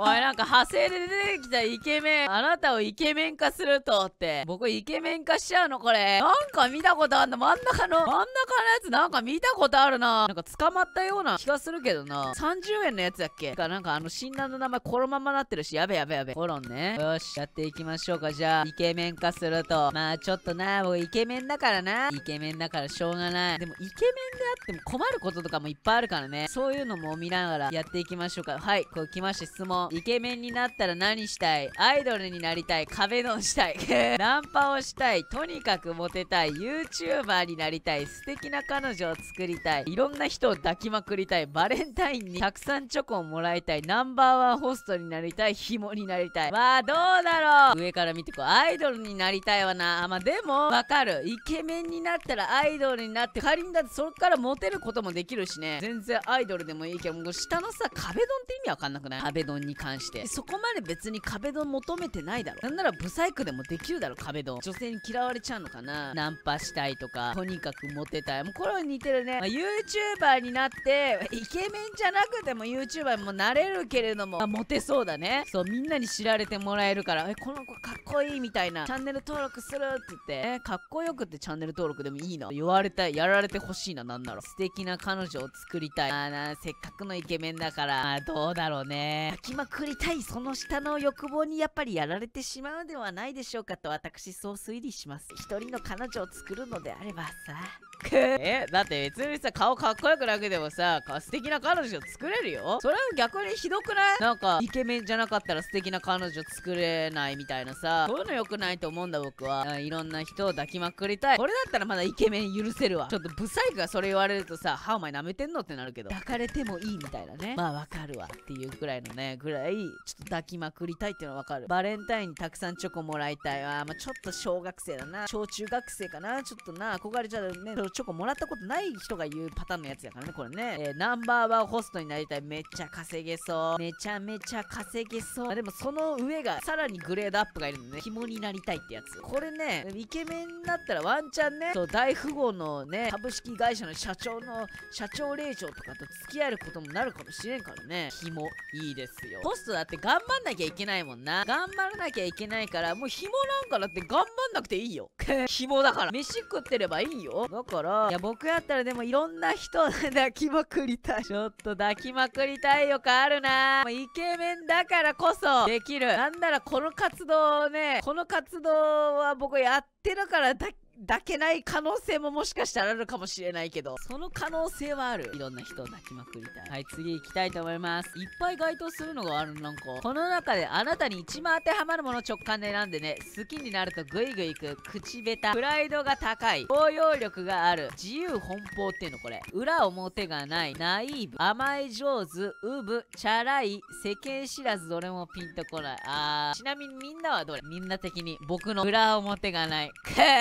おいなんか派生で出てきたイケメンあなたをイケメン化するとって僕イケメン化しちゃうのこれなんか見たことあんの真ん中の真ん中のやつなんか見たことあるななんか捕まったような気がするけどな30円のやつだっけかなんかあの診断の名前このままなってるしやべやべやべコロンねよしやっていきましょうかじゃあイケメン化するとまあちょっとな僕イケメンだからなイケメンだからしょうがないでもイケメンであっても困ることとかもいっぱいあるからねそういうのも見ながらやっていきましょうかはいこう来ました質問イケメンになったら何したいアイドルになりたい壁ドンしたい ナンパをしたいとにかくモテたい YouTuber になりたい素敵な彼女を作りたいいろんな人を抱きまくりたいバレンタインにたくさんチョコをもらいたいナンバーワンホストになりたい紐になりたいまあどうだろう上から見てこうアイドルになりたいわなまあでもわかるイケメンになったらアイドルになって仮にだってそっからモテることもできるしね全然アイドルでもいいけどもう下のさ壁ドンって意味わかんなくない壁ドンにに関してそこまで別に壁ドン求めてないだろなんならブサイクでもできるだろ壁ドン女性に嫌われちゃうのかなナンパしたいとかとにかくモテたいもうこれは似てるね、まあ、YouTuber になってイケメンじゃなくても YouTuber にもなれるけれども、まあ、モテそうだねそうみんなに知られてもらえるからえこの子かっこいいみたいなチャンネル登録するって言って、えかっこよくってチャンネル登録でもいいな言われたいやられてほしいななんなら素敵な彼女を作りたいあなせっかくのイケメンだから、ああ、どうだろうねまくりたいその下の欲望にやっぱりやられてしまうではないでしょうかと私そう推理します一人の彼女を作るのであればさえだって別にさ顔かっこよくなくてもさ素敵な彼女作れるよそれは逆にひどくないなんかイケメンじゃなかったら素敵な彼女作れないみたいなさそういうの良くないと思うんだ僕はいろんな人を抱きまくりたいこれだったらまだイケメン許せるわちょっとブサイクがそれ言われるとさ歯お前舐めてんのってなるけど抱かれてもいいみたいなねまあわかるわっていうくらいのねぐらいちょっと抱きまくりたいっていうのはわかるバレンタインにたくさんチョコもらいたいわまあちょっと小学生だな小中学生かなちょっとな憧れちゃうねチョコもらったことない人が言うパターンのやつやからね、これね。えー、ナンバーワンホストになりたい。めっちゃ稼げそう。めちゃめちゃ稼げそう。あでもその上が、さらにグレードアップがいるのね。紐になりたいってやつ。これね、イケメンになったらワンチャンね、そう、大富豪のね、株式会社の社長の、社長令嬢とかと付き合えることもなるかもしれんからね。紐、いいですよ。ホストだって頑張んなきゃいけないもんな。頑張らなきゃいけないから、もう紐なんかだって頑張んなくていいよ。紐だから。飯食ってればいいよ。だから、いや僕やったらでもいろんな人抱きまくりたいちょっと抱きまくりたい欲あるなイケメンだからこそできるなんならこの活動をねこの活動は僕やってるから抱き抱けない可能性ももしかしたらあるかもしれないけど、その可能性はある。いろんな人を抱きまくりたい。はい、次行きたいと思います。いっぱい該当するのがある、なんか。この中であなたに一番当てはまるもの直感で選んでね、好きになるとグイグイ行く、口下手、プライドが高い、包容力がある、自由奔放っていうのこれ。裏表がない、ナイーブ、甘い上手、ウブ、チャラい、世間知らずどれもピンとこない。あー、ちなみにみんなはどれみんな的に僕の裏表がない。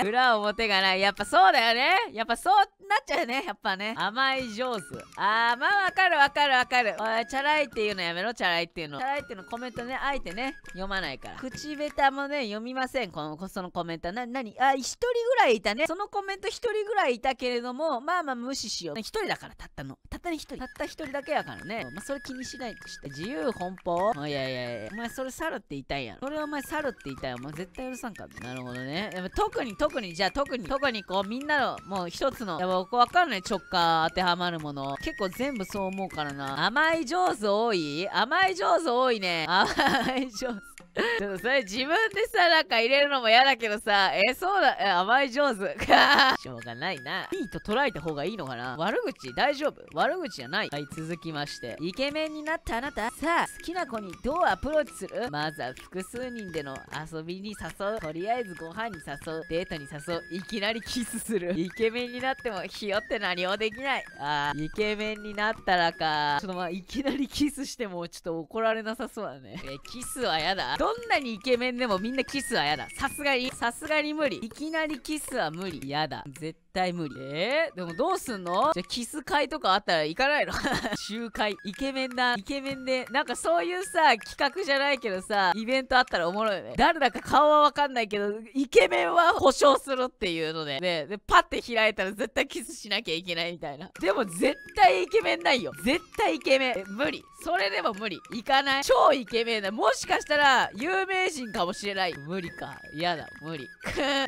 裏表表がないやっぱそうだよねやっぱそうなっちゃうねやっぱね甘い上手あーまあわかるわかるわかるおいチャラいっていうのやめろチャラいっていうのチャラいっていうのコメントねあえてね読まないから口下手もね読みませんこのそのコメントな何あ1人ぐらいいたねそのコメント1人ぐらいいたけれどもまあまあ無視しよう1人だからたったのたった1人たった1人だけやからねまあそれ気にしないとして自由奔放いやいやいやお前それ猿って言いたいやろそれお前猿って言いたいお前絶対許さんかなるほどね特に特にじゃあ特に特にこうみんなのもう一つのやばこ分かない直感当てはまるもの結構全部そう思うからな甘い上手多い甘い上手多いね甘い上手 ちょっとそれ自分でさ、なんか入れるのも嫌だけどさ、え、そうだ、甘い上手。しょうがないな。いいと捉えた方がいいのかな悪口大丈夫悪口じゃない。はい、続きまして。イケメンになったあなた、さあ、好きな子にどうアプローチするまずは複数人での遊びに誘う。とりあえずご飯に誘う。デートに誘う。いきなりキスする。イケメンになっても、ひよって何もできない。あー、イケメンになったらか。ちょっとまあ、いきなりキスしても、ちょっと怒られなさそうだね。え、キスはやだ。どんなにイケメンでもみんなキスはやだ。さすがに、さすがに無理。いきなりキスは無理。やだ。絶対無理。えー、でもどうすんのじゃ、キス会とかあったら行かないの 集会。イケメンだ。イケメンで。なんかそういうさ、企画じゃないけどさ、イベントあったらおもろいよね。誰だか顔はわかんないけど、イケメンは保証するっていうので。ね、で、パって開いたら絶対キスしなきゃいけないみたいな。でも絶対イケメンないよ。絶対イケメン。無理。それでも無理。行かない。超イケメンだ。もしかしたら、有名人かもしれない無理か嫌だ無理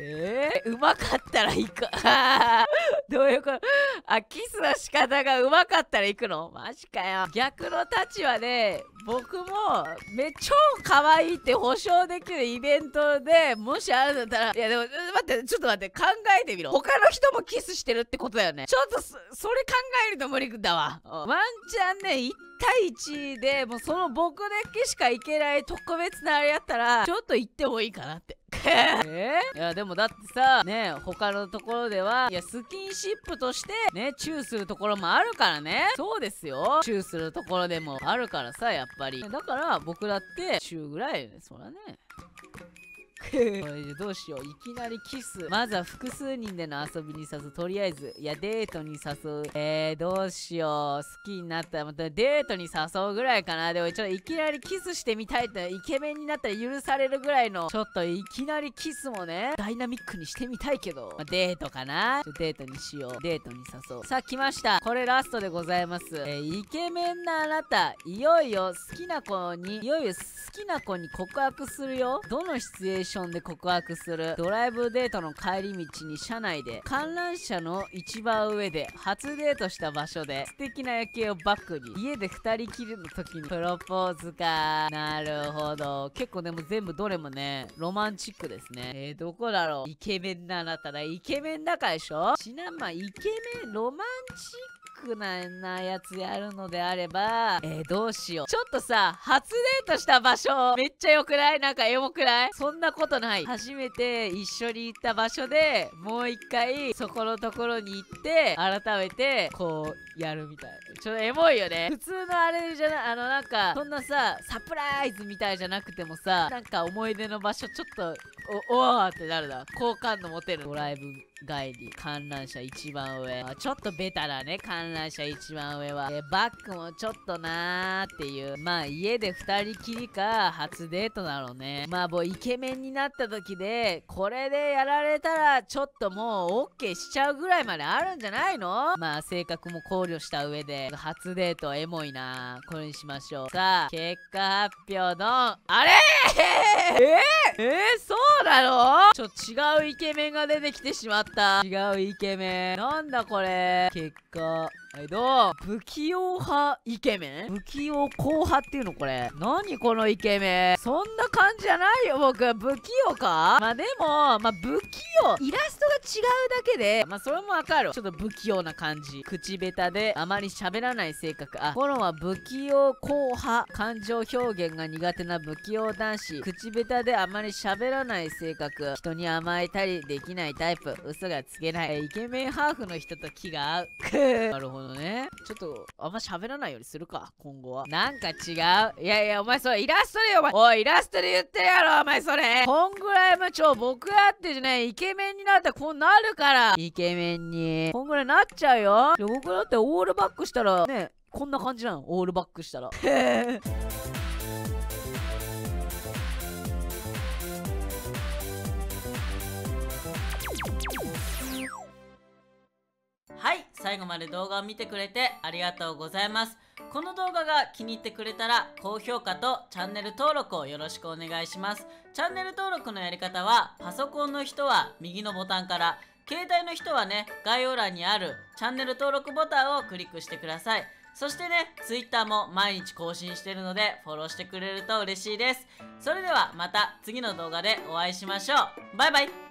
えー、うまかったら行く どういうことあキスの仕方がうまかったら行くのマジかよ逆の立場で僕もめ超可愛いって保証できるイベントでもしあるんだったらいやでも待ってちょっと待って考えてみろ他の人もキスしてるってことだよねちょっとそれ考えると無理だわワンチャンね行って対一でもうその僕だけしか行けない特別なあれやったらちょっと行ってもいいかなって えー、いやでもだってさね他のところではいやスキンシップとしてねチューするところもあるからねそうですよチューするところでもあるからさやっぱりだから僕だってチューぐらいそらね どうしよういきなりキスまずは複数人での遊びに誘うとりあえずいやデートに誘うえー、どうしよう好きになったらまたデートに誘うぐらいかなでもちょっといきなりキスしてみたいってイケメンになったら許されるぐらいのちょっといきなりキスもねダイナミックにしてみたいけど、まあ、デートかなデートにしようデートに誘うさあ来ましたこれラストでございますえー、イケメンなあなたいよいよ好きな子にいよいよ好きな子に告白するよどのシチュエーションションで告白するドライブデートの帰り道に車内で観覧車の一番上で初デートした場所で素敵な夜景をバックに家で2人きりの時にプロポーズかなるほど結構でも全部どれもねロマンチックですねえー、どこだろうイケメンなあただイケメンだからでしょちなまあイケメンロマンチックくなやつやるのであれば、えー、どうしよう。ちょっとさ、初デートした場所、めっちゃ良くないなんかエモくないそんなことない。初めて一緒に行った場所で、もう一回、そこのところに行って、改めて、こう、やるみたい。ちょっとエモいよね。普通のあれじゃない、あのなんか、そんなさ、サプライズみたいじゃなくてもさ、なんか思い出の場所、ちょっと、お、おーってなるな。好感度持てる。ドライブ外に観覧車一番上ちょっとベタだね観覧車一番上はでバックもちょっとなーっていうまあ家で二人きりか初デートだろうねまあもうイケメンになった時でこれでやられたらちょっともうオッケーしちゃうぐらいまであるんじゃないのまあ性格も考慮した上で初デートエモいなこれにしましょうさあ結果発表のあれえー、えー、そうだろちょっと違うイケメンが出てきてしまったった違うイケメンなんだこれ結果はいどう不器用派イケメン不器用硬派っていうのこれ何このイケメンそんな感じじゃないよ僕不器用かまあでもまあ不器用イラストが違うだけでまあそれもわかるちょっと不器用な感じ口下手であまり喋らない性格あコロンは不器用硬派感情表現が苦手な不器用男子口下手であまり喋らない性格人に甘えたりできないタイプ嘘がつけないイケメンハーフの人と気が合うなるほどどね。ちょっと、あんま喋らないようにするか、今後は。なんか違う。いやいや、お前それイラストでよ、お前。おい、イラストで言ってるやろ、お前それ。こんぐらい、もちょ、僕だってじゃない、イケメンになったらこうなるから。イケメンに。こんぐらいなっちゃうよ。僕だってオールバックしたら、ね、こんな感じなの。オールバックしたら。へえ。最後まで動画を見てくれてありがとうございます。この動画が気に入ってくれたら高評価とチャンネル登録をよろしくお願いします。チャンネル登録のやり方はパソコンの人は右のボタンから携帯の人はね、概要欄にあるチャンネル登録ボタンをクリックしてください。そしてね、Twitter も毎日更新してるのでフォローしてくれると嬉しいです。それではまた次の動画でお会いしましょう。バイバイ